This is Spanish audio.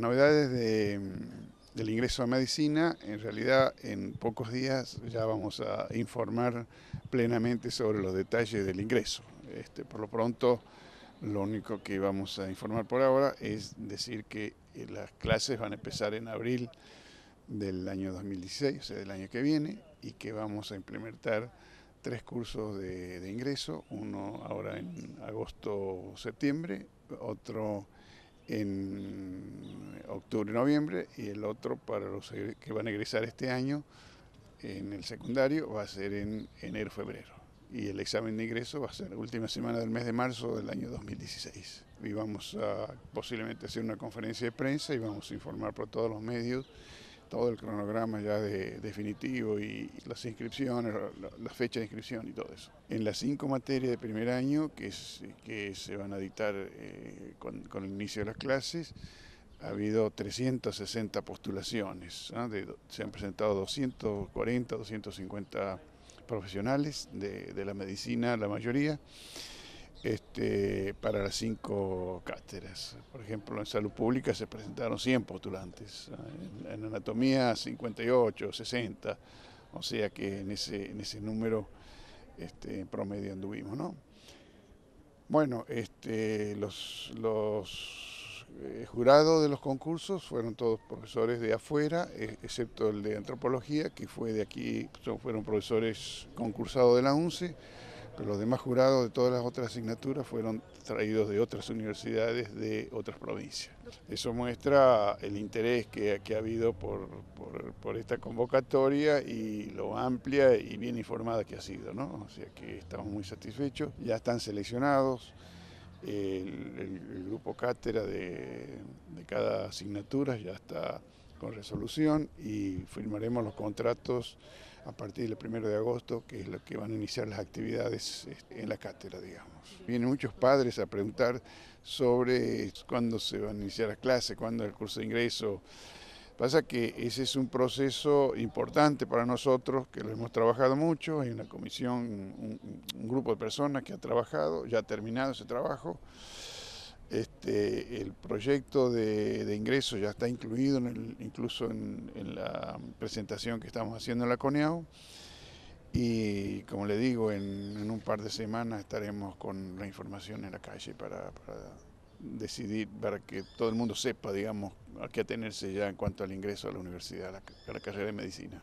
novedades del ingreso a medicina, en realidad en pocos días ya vamos a informar plenamente sobre los detalles del ingreso. Este, por lo pronto, lo único que vamos a informar por ahora es decir que eh, las clases van a empezar en abril del año 2016, o sea, del año que viene, y que vamos a implementar tres cursos de, de ingreso, uno ahora en agosto-septiembre, otro en octubre, noviembre, y el otro para los que van a egresar este año en el secundario va a ser en enero, febrero. Y el examen de ingreso va a ser la última semana del mes de marzo del año 2016. Y vamos a posiblemente hacer una conferencia de prensa y vamos a informar por todos los medios todo el cronograma ya de, definitivo y las inscripciones, la, fecha de inscripción y todo eso. En las cinco materias de primer año que, es, que se van a dictar eh, con, el inicio de las clases, ha habido 360 postulaciones, se han presentado 240, 250 profesionales de, de la medicina, la mayoría, este, para las cinco cátedras. Por ejemplo, en salud pública se presentaron 100 postulantes, ah, en, anatomía 58, 60, o sea que en ese, número este, en promedio anduvimos. ¿no? Bueno, este, los, eh, jurados de los concursos fueron todos profesores de afuera, e, excepto el de antropología, que fue de aquí, fueron profesores concursados de la UNCE los demás jurados de todas las otras asignaturas fueron traídos de otras universidades de otras provincias. Eso muestra el interés que, ha habido por, esta convocatoria y lo amplia y bien informada que ha sido, ¿no? O sea que estamos muy satisfechos. Ya están seleccionados. El, grupo cátedra de, de cada asignatura ya está con resolución y firmaremos los contratos a partir del 1 de agosto, que es lo que van a iniciar las actividades este, en la cátedra, digamos. Vienen muchos padres a preguntar sobre cuándo se van a iniciar las clases, cuándo el curso de ingreso. Pasa que ese es un proceso importante para nosotros, que lo hemos trabajado mucho, hay una comisión, un, un grupo de personas que ha trabajado, ya ha terminado ese trabajo. Este, el proyecto de, ingreso ya está incluido en incluso en, la presentación que estamos haciendo en la CONEAU y como le digo, en, un par de semanas estaremos con la información en la calle para, decidir, para que todo el mundo sepa, digamos, a qué atenerse ya en cuanto al ingreso a la universidad, a la carrera de medicina.